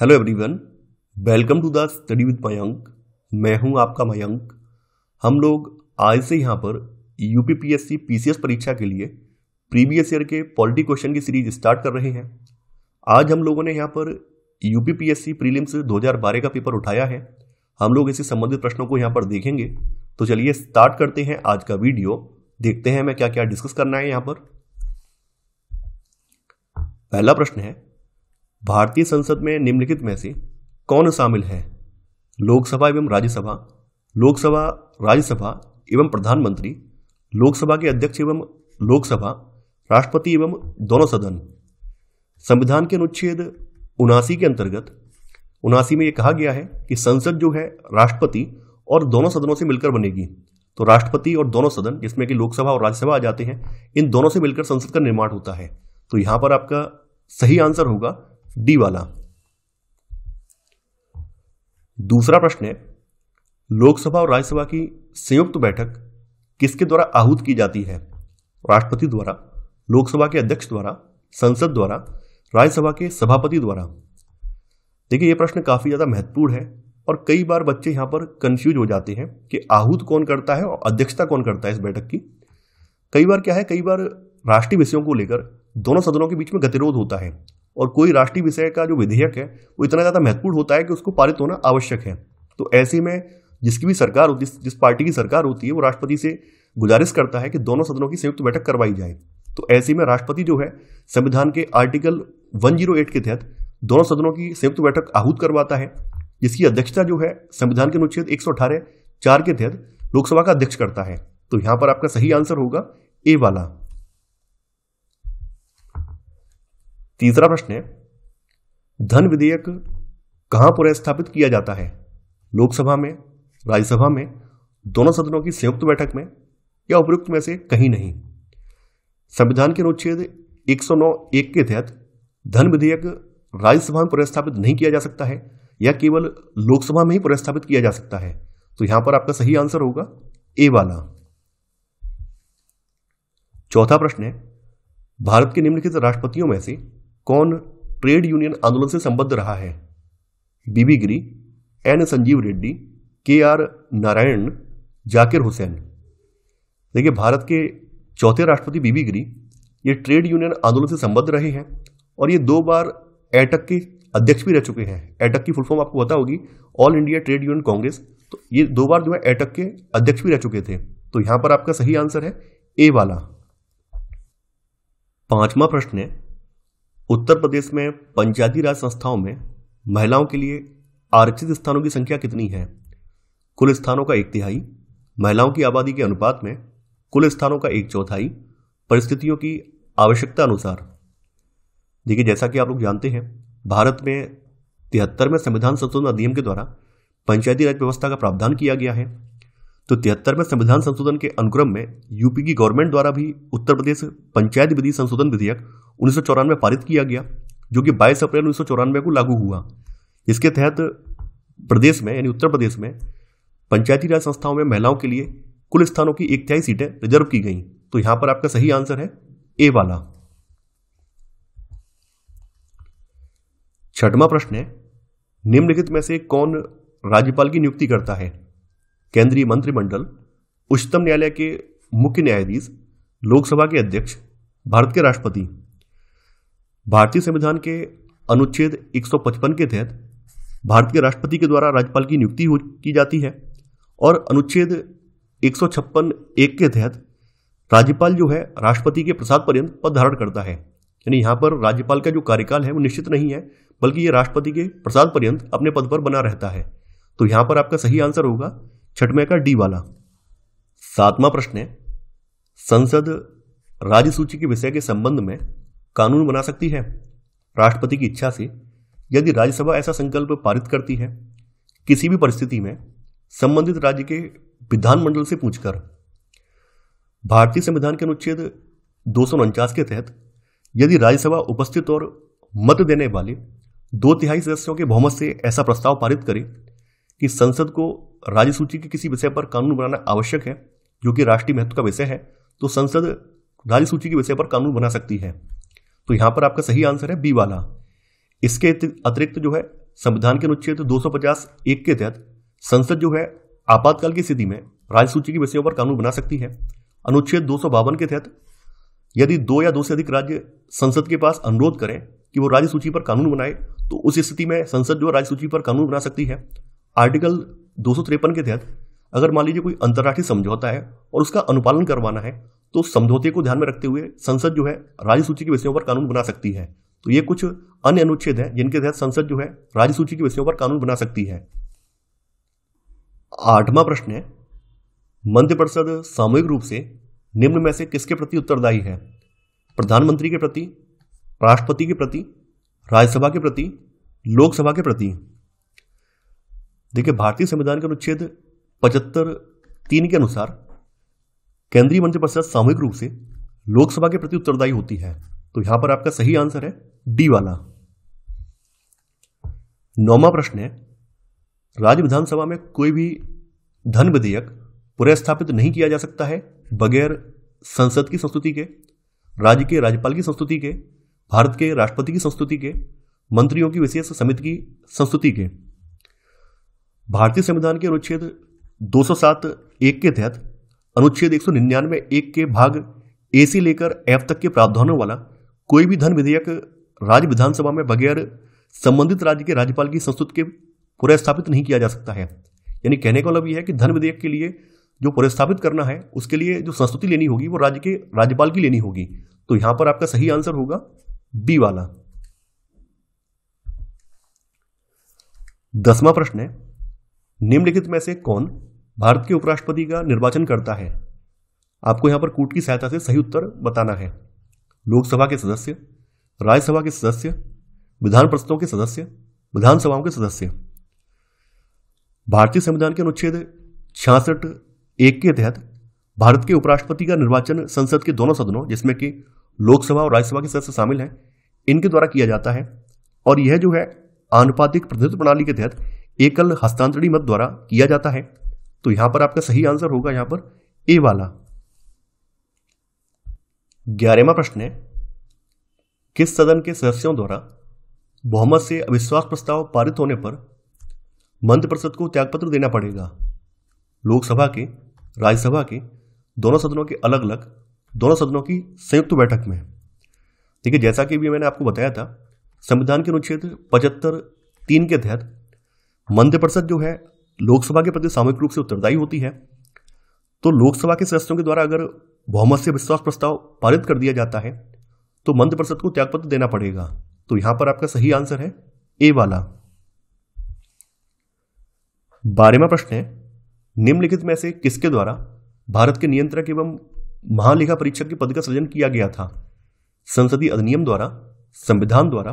hello everyone welcome to the study with Mayank मैं हूं आपका मयंक हम लोग आज से यहां पर यूपीपीएससी पी सी एस परीक्षा के लिए प्रीवियस ईयर के पॉलिटी क्वेश्चन की सीरीज स्टार्ट कर रहे हैं आज हम लोगों ने यहां पर UPPSC P S C prelims दो हज़ार बारह का पेपर उठाया है हम लोग इसी संबंधित प्रश्नों को यहां पर देखेंगे तो चलिए स्टार्ट करते हैं आज का वीडियो देखते हैं हमें क्या क्या डिस्कस करना है यहाँ पर पहला प्रश्न है भारतीय संसद में निम्नलिखित में से कौन शामिल है लोकसभा एवं राज्यसभा लोकसभा राज्यसभा एवं प्रधानमंत्री लोकसभा के अध्यक्ष एवं लोकसभा राष्ट्रपति एवं दोनों सदन संविधान के अनुच्छेद उनासी के अंतर्गत उनासी में यह कहा गया है कि संसद जो है राष्ट्रपति और दोनों सदनों से मिलकर बनेगी तो राष्ट्रपति और दोनों सदन जिसमें कि लोकसभा और राज्यसभा आ जाते हैं इन दोनों से मिलकर संसद का निर्माण होता है तो यहां पर आपका सही आंसर होगा डी वाला दूसरा प्रश्न है लोकसभा और राज्यसभा की संयुक्त बैठक किसके द्वारा आहूत की जाती है राष्ट्रपति द्वारा लोकसभा के अध्यक्ष द्वारा संसद द्वारा राज्यसभा के सभापति द्वारा देखिए यह प्रश्न काफ़ी ज़्यादा महत्वपूर्ण है और कई बार बच्चे यहां पर कंफ्यूज हो जाते हैं कि आहूत कौन करता है और अध्यक्षता कौन करता है इस बैठक की कई बार क्या है कई बार राष्ट्रीय विषयों को लेकर दोनों सदनों के बीच में गतिरोध होता है और कोई राष्ट्रीय विषय का जो विधेयक है वो इतना ज़्यादा महत्वपूर्ण होता है कि उसको पारित होना आवश्यक है तो ऐसे में जिसकी भी सरकार होती जिस पार्टी की सरकार होती है वो राष्ट्रपति से गुजारिश करता है कि दोनों सदनों की संयुक्त बैठक करवाई जाए तो ऐसे में राष्ट्रपति जो है संविधान के आर्टिकल 108 के तहत दोनों सदनों की संयुक्त बैठक आहूत करवाता है जिसकी अध्यक्षता जो है संविधान के अनुच्छेद एक चार के तहत लोकसभा का अध्यक्ष करता है तो यहाँ पर आपका सही आंसर होगा ए वाला तीसरा प्रश्न है धन विधेयक पर स्थापित किया जाता है लोकसभा में राज्यसभा में दोनों सदनों की संयुक्त बैठक में या उपयुक्त में से कहीं नहीं संविधान के अनुच्छेद 109 एक के तहत धन विधेयक राज्यसभा में पुरस्थापित नहीं किया जा सकता है या केवल लोकसभा में ही पुरस्थापित किया जा सकता है तो यहां पर आपका सही आंसर होगा ए वाला चौथा प्रश्न है भारत के निम्नलिखित राष्ट्रपतियों में से कौन ट्रेड यूनियन आंदोलन से संबद्ध रहा है बीबी गिरी एन संजीव रेड्डी के आर नारायण जाकिर हुसैन देखिए भारत के चौथे राष्ट्रपति बीबी गिरी ये ट्रेड यूनियन आंदोलन से संबद्ध रहे हैं और ये दो बार एटक के अध्यक्ष भी रह चुके हैं एटक की फुल फॉर्म आपको पता होगी all India trade union congress तो ये दो बार जो है एटक के अध्यक्ष भी रह चुके थे तो यहां पर आपका सही आंसर है ए वाला पांचवा प्रश्न है उत्तर प्रदेश में पंचायती राज संस्थाओं में महिलाओं के लिए आरक्षित स्थानों की संख्या कितनी है कुल स्थानों का एक तिहाई महिलाओं की आबादी के अनुपात में कुल स्थानों का एक चौथाई परिस्थितियों की आवश्यकता अनुसार देखिए जैसा कि आप लोग जानते हैं भारत में तिहत्तर में संविधान संशोधन अधिनियम के द्वारा पंचायती राज व्यवस्था का प्रावधान किया गया है तो तिहत्तरवें संविधान संशोधन के अनुक्रम में यूपी की गवर्नमेंट द्वारा भी उत्तर प्रदेश पंचायत विधि संशोधन विधेयक उन्नीस पारित किया गया जो कि 22 अप्रैल उन्नीस को लागू हुआ इसके तहत प्रदेश में यानी उत्तर प्रदेश में पंचायती राज संस्थाओं में महिलाओं के लिए कुल स्थानों की एक तिहाई सीटें रिजर्व की गई तो यहां पर आपका सही आंसर है ए वाला छठवा प्रश्न है निम्नलिखित में से कौन राज्यपाल की नियुक्ति करता है केंद्रीय मंत्रिमंडल उच्चतम न्यायालय के मुख्य न्यायाधीश लोकसभा के अध्यक्ष भारत के राष्ट्रपति भारतीय संविधान के अनुच्छेद 155 के तहत भारत के राष्ट्रपति के द्वारा राज्यपाल की नियुक्ति की जाती है और अनुच्छेद एक एक के तहत राज्यपाल जो है राष्ट्रपति के प्रसाद पर्यंत पद धारण करता है यानी यहाँ पर राज्यपाल का जो कार्यकाल है वो निश्चित नहीं है बल्कि ये राष्ट्रपति के प्रसाद पर्यंत अपने पद पर बना रहता है तो यहाँ पर आपका सही आंसर होगा छठवें का डी वाला सातवां प्रश्न है संसद राज्य सूची के विषय के संबंध में कानून बना सकती है राष्ट्रपति की इच्छा से यदि राज्यसभा ऐसा संकल्प पारित करती है किसी भी परिस्थिति में संबंधित राज्य के विधानमंडल से पूछकर भारतीय संविधान के अनुच्छेद दो के तहत यदि राज्यसभा उपस्थित और मत देने वाले दो तिहाई सदस्यों के बहुमत से ऐसा प्रस्ताव पारित करे कि संसद को राज्य सूची के किसी विषय पर कानून बनाना आवश्यक है जो कि राष्ट्रीय महत्व का विषय है तो संसद राज्य सूची के विषय पर कानून बना सकती है तो यहां पर आपका सही आंसर है बी वाला इसके अतिरिक्त जो है संविधान के अनुच्छेद दो सौ पचास एक के तहत संसद जो है आपातकाल की स्थिति में राज्य सूची के विषयों पर कानून बना सकती है अनुच्छेद दो सौ बावन के तहत यदि दो या दो से अधिक राज्य संसद के पास अनुरोध करें कि वो राज्य सूची पर कानून बनाए तो उस स्थिति में संसद जो राज्य सूची पर कानून बना सकती है आर्टिकल दो के तहत अगर मान लीजिए कोई अंतर्राष्ट्रीय समझौता है और उसका अनुपालन करवाना है तो समझौते को ध्यान में रखते हुए संसद जो है राज्य सूची के विषयों पर कानून बना सकती है तो ये कुछ अन्य अनुच्छेद हैं जिनके तहत संसद जो है राज्य सूची के विषयों पर कानून बना सकती है आठवां प्रश्न है मंत्रिपरिषद सामूहिक रूप से निम्न में से किसके प्रति उत्तरदायी है प्रधानमंत्री के प्रति राष्ट्रपति के प्रति राज्यसभा के प्रति लोकसभा के प्रति देखिए भारतीय संविधान के अनुच्छेद पचहत्तर तीन के अनुसार केंद्रीय मंत्रिपरिषद सामूहिक रूप से लोकसभा के प्रति उत्तरदायी होती है तो यहां पर आपका सही आंसर है डी वाला नौवा प्रश्न है राज्य विधानसभा में कोई भी धन विधेयक पुनर्स्थापित नहीं किया जा सकता है बगैर संसद की संस्तुति के राज्य के राज्यपाल की संस्तुति के भारत के राष्ट्रपति की संस्तुति के मंत्रियों की विशेष समिति की संस्तुति के भारतीय संविधान के अनुच्छेद 207 एक के तहत अनुच्छेद 199 एक के भाग ए से लेकर एफ तक के प्रावधानों वाला कोई भी धन विधेयक राज्य विधानसभा में बगैर संबंधित राज्य के राज्यपाल की संस्तुत के पुरस्थापित नहीं किया जा सकता है यानी कहने का मतलब यह है कि धन विधेयक के लिए जो पुरस्थापित करना है उसके लिए जो संस्तुति लेनी होगी वो राज्य के राज्यपाल की लेनी होगी तो यहां पर आपका सही आंसर होगा बी वाला दसवां प्रश्न है निम्नलिखित में से कौन भारत के उपराष्ट्रपति का निर्वाचन करता है आपको यहां पर कूट की सहायता से सही उत्तर बताना है लोकसभा के सदस्य राज्यसभा के सदस्य विधान परिषदों के सदस्य विधानसभाओं के सदस्य भारतीय संविधान के अनुच्छेद छियासठ एक के तहत भारत के उपराष्ट्रपति का निर्वाचन संसद के दोनों सदनों जिसमें कि लोकसभा और राज्यसभा के सदस्य शामिल हैं इनके द्वारा किया जाता है और यह जो है आनुपातिक प्रतिनिधित्व प्रणाली के तहत एकल हस्तांतरणी मत द्वारा किया जाता है तो यहां पर आपका सही आंसर होगा यहां पर ए वाला ग्यारहवा प्रश्न है किस सदन के सदस्यों द्वारा बहुमत से अविश्वास प्रस्ताव पारित होने पर मंत्रिपरिषद को त्यागपत्र देना पड़ेगा लोकसभा के राज्यसभा के दोनों सदनों के अलग अलग दोनों सदनों की संयुक्त बैठक में देखिए जैसा कि भी मैंने आपको बताया था संविधान के अनुच्छेद पचहत्तर तीन के तहत मंत्री परिषद जो है लोकसभा के प्रति सामूहिक रूप से उत्तरदायी होती है तो लोकसभा के सदस्यों के द्वारा अगर बहुमत से विश्वास प्रस्ताव पारित कर दिया जाता है तो मंत्रि परिषद को त्यागपत्र देना पड़ेगा तो यहां पर आपका सही आंसर है ए वाला बारहवा प्रश्न है निम्नलिखित में से किसके द्वारा भारत के नियंत्रक एवं महालेखा परीक्षक के पद का सृजन किया गया था संसदीय अधिनियम द्वारा संविधान द्वारा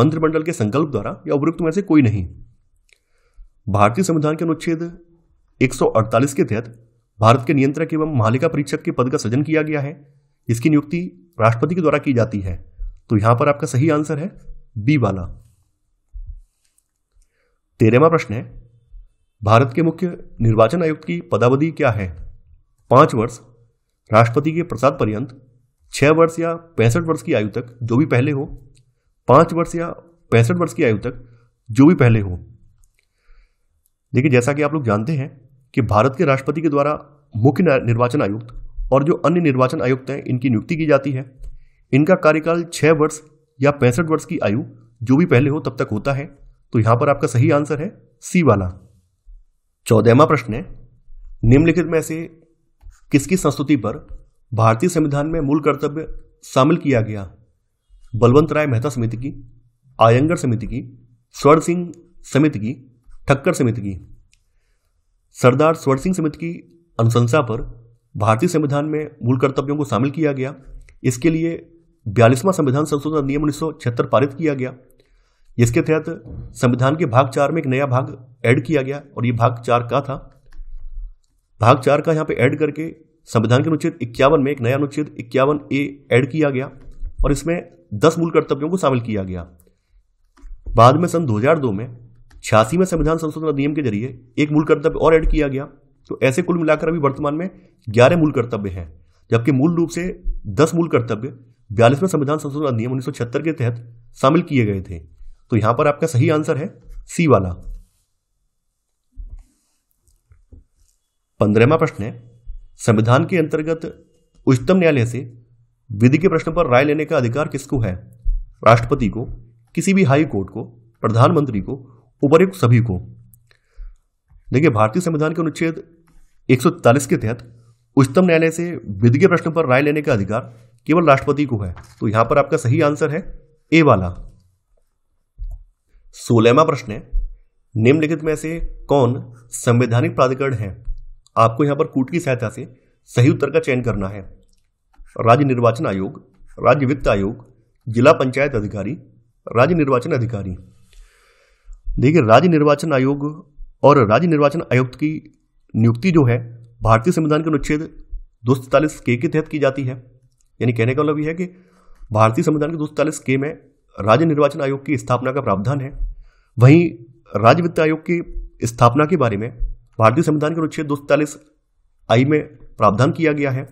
मंत्रिमंडल के संकल्प द्वारा या उपयुक्त में से कोई नहीं भारतीय संविधान के अनुच्छेद 148 के तहत भारत के नियंत्रक एवं महालिका परीक्षक के पद का सृजन किया गया है इसकी नियुक्ति राष्ट्रपति के द्वारा की जाती है तो यहां पर आपका सही आंसर है बी वाला तेरहवा प्रश्न है भारत के मुख्य निर्वाचन आयुक्त की पदावधि क्या है पांच वर्ष राष्ट्रपति के प्रसाद पर्यंत छह वर्ष या पैंसठ वर्ष की आयु तक जो भी पहले हो पांच वर्ष या पैंसठ वर्ष की आयु तक जो भी पहले हो देखिए जैसा कि आप लोग जानते हैं कि भारत के राष्ट्रपति के द्वारा मुख्य निर्वाचन आयुक्त और जो अन्य निर्वाचन आयुक्त हैं इनकी नियुक्ति की जाती है इनका कार्यकाल छः वर्ष या पैंसठ वर्ष की आयु जो भी पहले हो तब तक होता है तो यहाँ पर आपका सही आंसर है सी वाला चौदहवा प्रश्न है निम्नलिखित में से किसकी संस्तुति पर भारतीय संविधान में मूल कर्तव्य शामिल किया गया बलवंत राय मेहता समिति की आयंगर समिति की स्वर्ण सिंह समिति की ठक्कर समिति की सरदार स्वर सिंह समिति की अनुशंसा पर भारतीय संविधान में मूल कर्तव्यों को शामिल किया गया इसके लिए बयालीसवां संविधान संशोधन अधिनियम उन्नीस पारित किया गया इसके तहत संविधान के भाग चार में एक नया भाग ऐड किया गया और ये भाग चार का था भाग चार का यहाँ पे ऐड करके संविधान के अनुच्छेद इक्यावन में एक नया अनुच्छेद इक्यावन ए ऐड किया गया और इसमें दस मूल कर्तव्यों को शामिल किया गया बाद में सन 2002 में छियासी में संविधान संशोधन अधिनियम के जरिए एक मूल कर्तव्य और ऐड किया गया तो ऐसे कुल मिलाकर अभी वर्तमान में ग्यारह मूल कर्तव्य हैं जबकि मूल रूप से दस मूल कर्तव्य बयालीसवें संविधान संशोधन अधिनियम उन्नीस के तहत शामिल किए गए थे तो यहां पर आपका सही आंसर है सी वाला पंद्रहवा प्रश्न है संविधान के अंतर्गत उच्चतम न्यायालय से विधि के प्रश्न पर राय लेने का अधिकार किसको है राष्ट्रपति को किसी भी हाई कोर्ट को प्रधानमंत्री को उपर्युक्त सभी को देखिए भारतीय संविधान के अनुच्छेद 143 के तहत उच्चतम न्यायालय से विधि के प्रश्न पर राय लेने का अधिकार केवल राष्ट्रपति को है तो यहां पर आपका सही आंसर है ए वाला सोलहवा प्रश्न है निम्नलिखित में से कौन संवैधानिक प्राधिकरण है आपको यहां पर कूट की सहायता से सही उत्तर का चयन करना है राज्य निर्वाचन आयोग राज्य वित्त आयोग जिला पंचायत अधिकारी राज्य निर्वाचन अधिकारी देखिए राज्य निर्वाचन आयोग और राज्य निर्वाचन आयुक्त की नियुक्ति जो है भारतीय संविधान के अनुच्छेद दो के के तहत की जाती है यानी कहने का मतलब यह है कि भारतीय संविधान के दो के में राज्य निर्वाचन आयोग की स्थापना का प्रावधान है वहीं राज्य वित्त आयोग की स्थापना के बारे में भारतीय संविधान के अनुच्छेद दो आई में प्रावधान किया गया है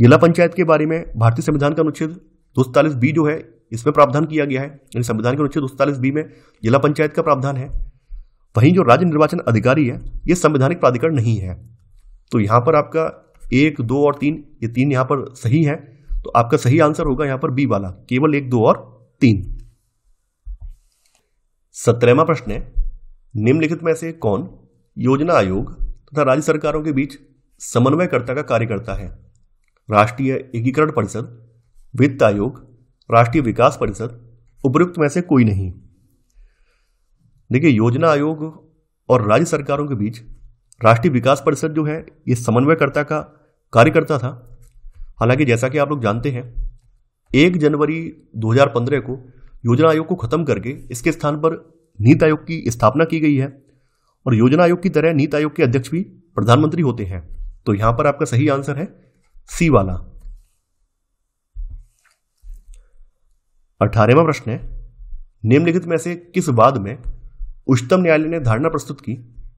जिला पंचायत के बारे में भारतीय संविधान का अनुच्छेद दो बी जो है इसमें प्रावधान किया गया है यानी संविधान के अनुच्छेद उनतालीस बी में जिला पंचायत का प्रावधान है वहीं जो राज्य निर्वाचन अधिकारी है ये संवैधानिक प्राधिकरण नहीं है तो यहाँ पर आपका एक दो और तीन ये तीन यहाँ पर सही है तो आपका सही आंसर होगा यहाँ पर बी वाला केवल एक दो और तीन सत्रहवा प्रश्न है निम्नलिखित में से कौन योजना आयोग तथा राज्य सरकारों के बीच समन्वयकर्ता का कार्य करता है राष्ट्रीय एकीकरण परिषद वित्त आयोग राष्ट्रीय विकास परिषद उपयुक्त में से कोई नहीं देखिए योजना आयोग और राज्य सरकारों के बीच राष्ट्रीय विकास परिषद जो है ये समन्वयकर्ता का कार्यकर्ता था हालांकि जैसा कि आप लोग जानते हैं एक जनवरी 2015 को योजना आयोग को खत्म करके इसके स्थान पर नीति आयोग की स्थापना की गई है और योजना आयोग की तरह नीति आयोग के अध्यक्ष भी प्रधानमंत्री होते हैं तो यहां पर आपका सही आंसर है सी वाला अठारहवा प्रश्न है निम्नलिखित में से किस वाद में उच्चतम न्यायालय ने धारणा प्रस्तुत की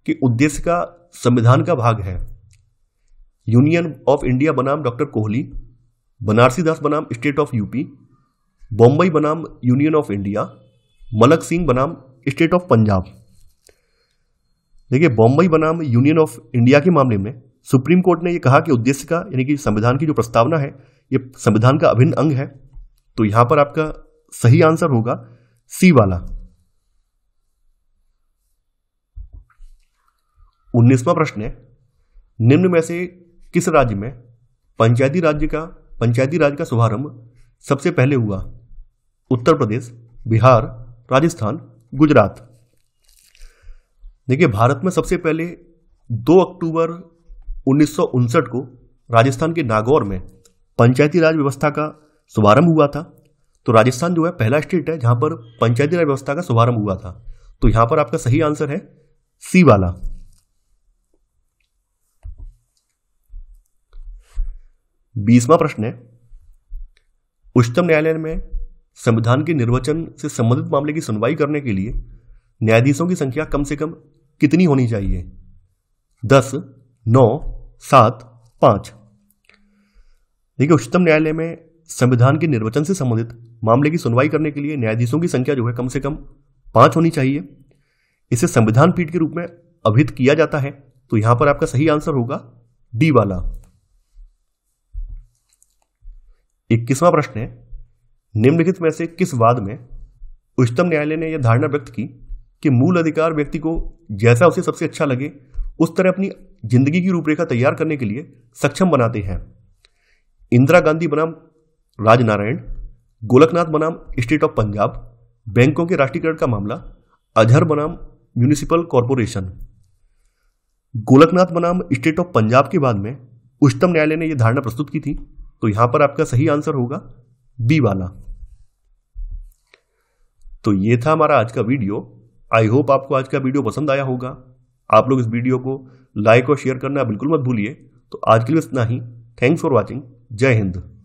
कि उद्देश्य का संविधान का भाग है यूनियन ऑफ इंडिया बनाम डॉक्टर कोहली बनारसी दास बनाम स्टेट ऑफ यूपी बॉम्बई बनाम union of India Malak Singh बनाम स्टेट ऑफ पंजाब देखिए बॉम्बई बनाम यूनियन ऑफ इंडिया के मामले में सुप्रीम कोर्ट ने यह कहा कि उद्देश्य का यानी कि संविधान की जो प्रस्तावना है यह संविधान का अभिन्न अंग है तो यहां पर आपका सही आंसर होगा सी वाला उन्नीसवा प्रश्न है निम्न में से किस राज्य में पंचायती राज्य का पंचायती राज का शुभारंभ सबसे पहले हुआ उत्तर प्रदेश बिहार राजस्थान गुजरात देखिए भारत में सबसे पहले 2 अक्टूबर उन्नीस को राजस्थान के नागौर में पंचायती राज व्यवस्था का शुभारंभ हुआ था तो राजस्थान जो है पहला स्टेट है जहां पर पंचायती राज व्यवस्था का शुभारंभ हुआ था तो यहां पर आपका सही आंसर है सी वाला बीसवा प्रश्न है उच्चतम न्यायालय में संविधान के निर्वचन से संबंधित मामले की सुनवाई करने के लिए न्यायाधीशों की संख्या कम से कम कितनी होनी चाहिए दस नौ सात पांच देखिए उच्चतम न्यायालय में संविधान के निर्वचन से संबंधित मामले की सुनवाई करने के लिए न्यायाधीशों की संख्या जो है कम से कम पांच होनी चाहिए इसे संविधान पीठ के रूप में अभित किया जाता है तो यहां पर आपका सही आंसर होगा डी वाला इक्कीसवां प्रश्न है निम्नलिखित में से किस वाद में उच्चतम न्यायालय ने यह धारणा व्यक्त की कि मूल अधिकार व्यक्ति को जैसा उसे सबसे अच्छा लगे उस तरह अपनी जिंदगी की रूपरेखा तैयार करने के लिए सक्षम बनाते हैं इंदिरा गांधी बनाम राजनारायण गोलकनाथ बनाम स्टेट ऑफ पंजाब बैंकों के राष्ट्रीयकरण का मामला अजहर बनाम म्यूनिसिपल कॉरपोरेशन गोलकनाथ बनाम स्टेट ऑफ पंजाब के बाद में उच्चतम न्यायालय ने यह धारणा प्रस्तुत की थी तो यहां पर आपका सही आंसर होगा बी वाला तो यह था हमारा आज का वीडियो आई होप आपको आज का वीडियो पसंद आया होगा आप लोग इस वीडियो को लाइक और शेयर करना बिल्कुल मत भूलिए तो आज के लिए इतना ही थैंक्स फॉर वॉचिंग जय हिंद